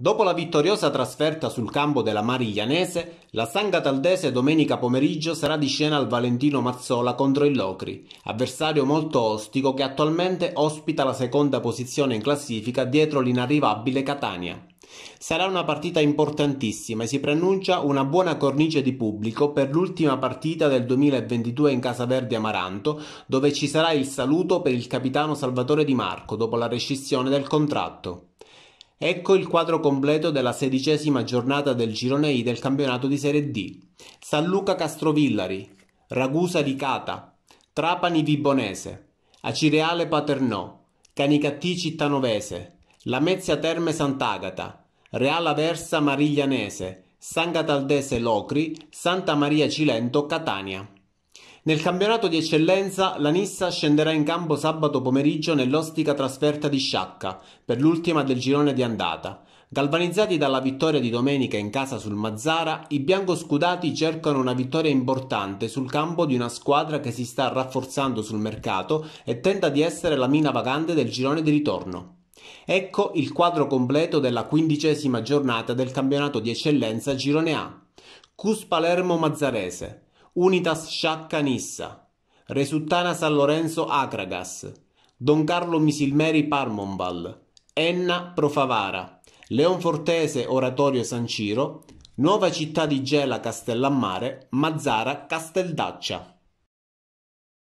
Dopo la vittoriosa trasferta sul campo della Mariglianese, la Sanga Taldese domenica pomeriggio sarà di scena al Valentino Mazzola contro il Locri, avversario molto ostico che attualmente ospita la seconda posizione in classifica dietro l'inarrivabile Catania. Sarà una partita importantissima e si preannuncia una buona cornice di pubblico per l'ultima partita del 2022 in Casa Verde Amaranto, dove ci sarà il saluto per il capitano Salvatore Di Marco dopo la rescissione del contratto. Ecco il quadro completo della sedicesima giornata del girone I del campionato di Serie D. San Luca Castrovillari, Ragusa Ricata, Trapani Vibonese, Acireale Paternò, Canicattì Cittanovese, Lamezia Terme Sant'Agata, Reala Aversa Mariglianese, San Cataldese Locri, Santa Maria Cilento Catania. Nel campionato di eccellenza la Nissa scenderà in campo sabato pomeriggio nell'ostica trasferta di Sciacca per l'ultima del girone di andata. Galvanizzati dalla vittoria di domenica in casa sul Mazzara, i biancoscudati cercano una vittoria importante sul campo di una squadra che si sta rafforzando sul mercato e tenta di essere la mina vagante del girone di ritorno. Ecco il quadro completo della quindicesima giornata del campionato di eccellenza Girone A. Cus Palermo Mazzarese, Unitas Sciacca Nissa, Resuttana San Lorenzo Acragas, Don Carlo Misilmeri Parmonval, Enna Profavara, Leonfortese Oratorio San Ciro, Nuova Città di Gela Castellammare, Mazzara Casteldaccia.